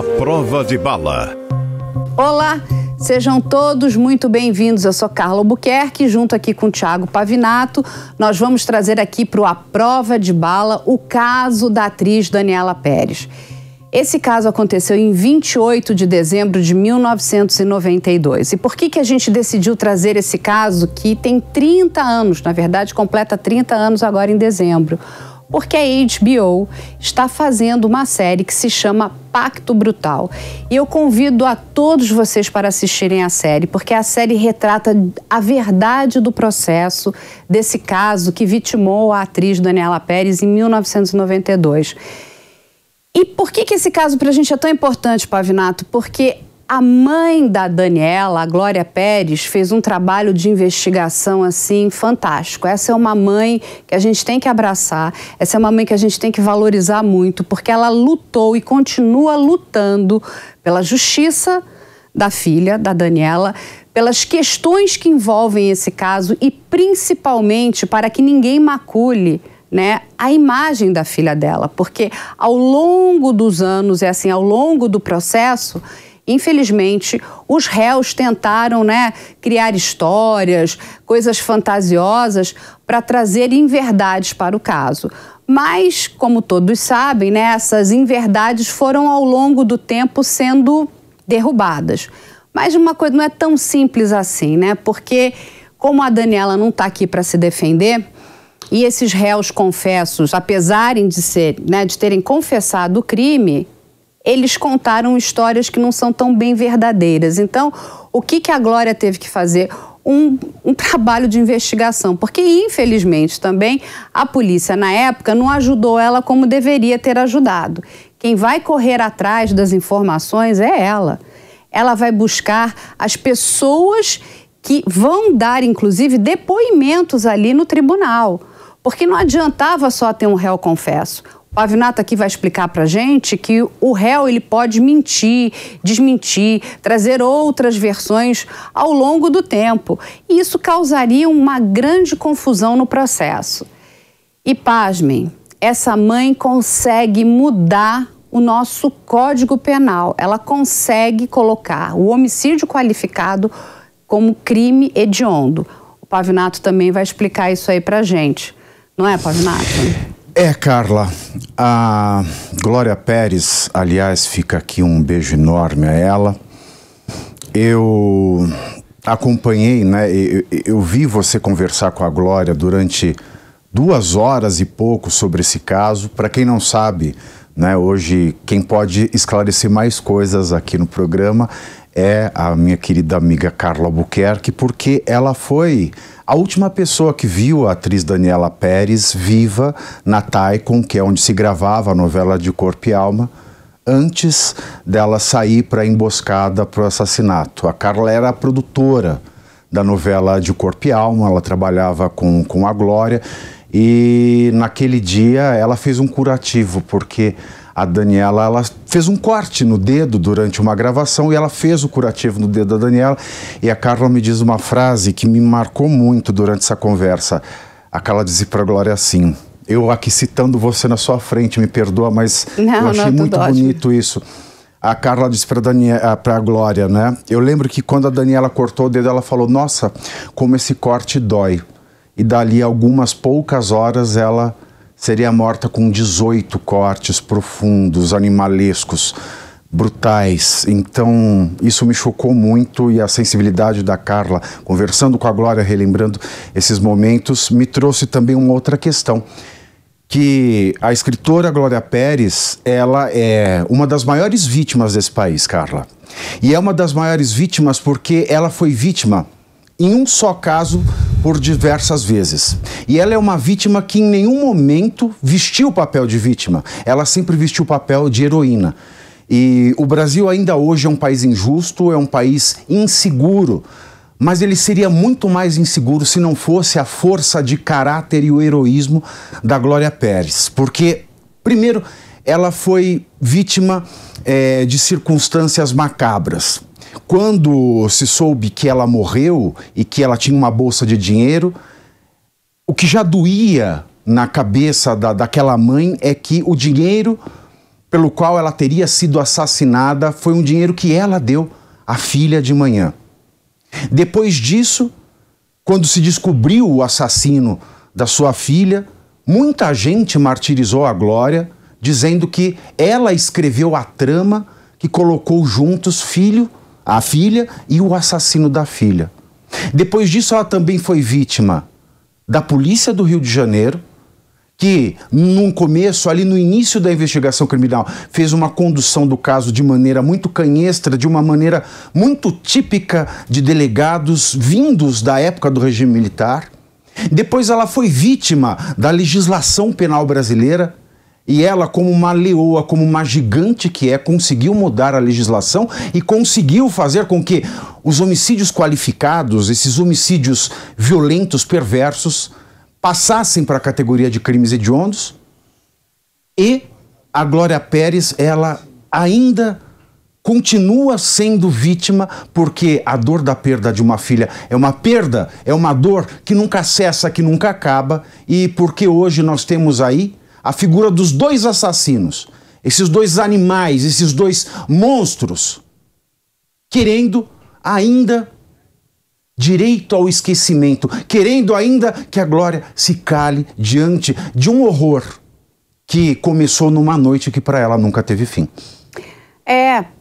A prova de bala. Olá, sejam todos muito bem-vindos. Eu sou Carla Albuquerque, junto aqui com o Thiago Pavinato. Nós vamos trazer aqui para o A Prova de Bala o caso da atriz Daniela Pérez. Esse caso aconteceu em 28 de dezembro de 1992. E por que, que a gente decidiu trazer esse caso que tem 30 anos, na verdade, completa 30 anos agora em dezembro? porque a HBO está fazendo uma série que se chama Pacto Brutal. E eu convido a todos vocês para assistirem a série, porque a série retrata a verdade do processo desse caso que vitimou a atriz Daniela Pérez em 1992. E por que, que esse caso para a gente é tão importante, Pavinato? Porque a mãe da Daniela, a Glória Pérez, fez um trabalho de investigação assim fantástico. Essa é uma mãe que a gente tem que abraçar, essa é uma mãe que a gente tem que valorizar muito, porque ela lutou e continua lutando pela justiça da filha, da Daniela, pelas questões que envolvem esse caso e principalmente para que ninguém macule né, a imagem da filha dela, porque ao longo dos anos, é assim, ao longo do processo, Infelizmente, os réus tentaram né, criar histórias, coisas fantasiosas para trazer inverdades para o caso. Mas, como todos sabem, né, essas inverdades foram ao longo do tempo sendo derrubadas. Mas uma coisa não é tão simples assim, né? Porque, como a Daniela não está aqui para se defender, e esses réus confessos, apesar de, ser, né, de terem confessado o crime, eles contaram histórias que não são tão bem verdadeiras. Então, o que, que a Glória teve que fazer? Um, um, trabalho de investigação, porque infelizmente também a polícia na época não ajudou ela como deveria ter ajudado. Quem vai correr atrás das informações é ela. Ela vai buscar as pessoas que vão dar, inclusive, depoimentos ali no tribunal. Porque não adiantava só ter um réu confesso. Pavinato aqui vai explicar para gente que o réu ele pode mentir, desmentir, trazer outras versões ao longo do tempo. E isso causaria uma grande confusão no processo. E pasmem, essa mãe consegue mudar o nosso Código Penal. Ela consegue colocar o homicídio qualificado como crime hediondo. O Pavinato também vai explicar isso aí para gente. Não é, Pavinato? É, Carla, a Glória Pérez, aliás, fica aqui um beijo enorme a ela. Eu acompanhei, né? Eu, eu vi você conversar com a Glória durante duas horas e pouco sobre esse caso. Para quem não sabe, né, hoje quem pode esclarecer mais coisas aqui no programa é a minha querida amiga Carla Albuquerque, porque ela foi a última pessoa que viu a atriz Daniela Pérez viva na Taikon, que é onde se gravava a novela de Corpo e Alma, antes dela sair para a emboscada para o assassinato. A Carla era a produtora da novela de Corpo e Alma, ela trabalhava com, com a Glória, e naquele dia ela fez um curativo, porque a Daniela ela fez um corte no dedo durante uma gravação e ela fez o curativo no dedo da Daniela. E a Carla me diz uma frase que me marcou muito durante essa conversa. A Carla disse para a Glória assim: Eu aqui citando você na sua frente, me perdoa, mas não, eu achei não, muito bonito ótimo. isso. A Carla disse para eh, a Glória, né? Eu lembro que quando a Daniela cortou o dedo, ela falou: Nossa, como esse corte dói. E dali algumas poucas horas ela seria morta com 18 cortes profundos, animalescos, brutais. Então, isso me chocou muito e a sensibilidade da Carla, conversando com a Glória, relembrando esses momentos, me trouxe também uma outra questão. Que a escritora Glória Pérez, ela é uma das maiores vítimas desse país, Carla. E é uma das maiores vítimas porque ela foi vítima, em um só caso, por diversas vezes. E ela é uma vítima que em nenhum momento vestiu o papel de vítima, ela sempre vestiu o papel de heroína. E o Brasil ainda hoje é um país injusto, é um país inseguro, mas ele seria muito mais inseguro se não fosse a força de caráter e o heroísmo da Glória Pérez. Porque, primeiro, ela foi vítima é, de circunstâncias macabras. Quando se soube que ela morreu e que ela tinha uma bolsa de dinheiro, o que já doía na cabeça da, daquela mãe é que o dinheiro pelo qual ela teria sido assassinada foi um dinheiro que ela deu à filha de manhã. Depois disso, quando se descobriu o assassino da sua filha, muita gente martirizou a Glória, dizendo que ela escreveu a trama que colocou juntos filho a filha e o assassino da filha. Depois disso, ela também foi vítima da polícia do Rio de Janeiro, que no começo, ali no início da investigação criminal, fez uma condução do caso de maneira muito canhestra, de uma maneira muito típica de delegados vindos da época do regime militar. Depois ela foi vítima da legislação penal brasileira, e ela, como uma leoa, como uma gigante que é, conseguiu mudar a legislação e conseguiu fazer com que os homicídios qualificados, esses homicídios violentos, perversos, passassem para a categoria de crimes hediondos. E a Glória Pérez, ela ainda continua sendo vítima porque a dor da perda de uma filha é uma perda, é uma dor que nunca cessa, que nunca acaba e porque hoje nós temos aí a figura dos dois assassinos, esses dois animais, esses dois monstros, querendo ainda direito ao esquecimento, querendo ainda que a glória se cale diante de um horror que começou numa noite que para ela nunca teve fim. É,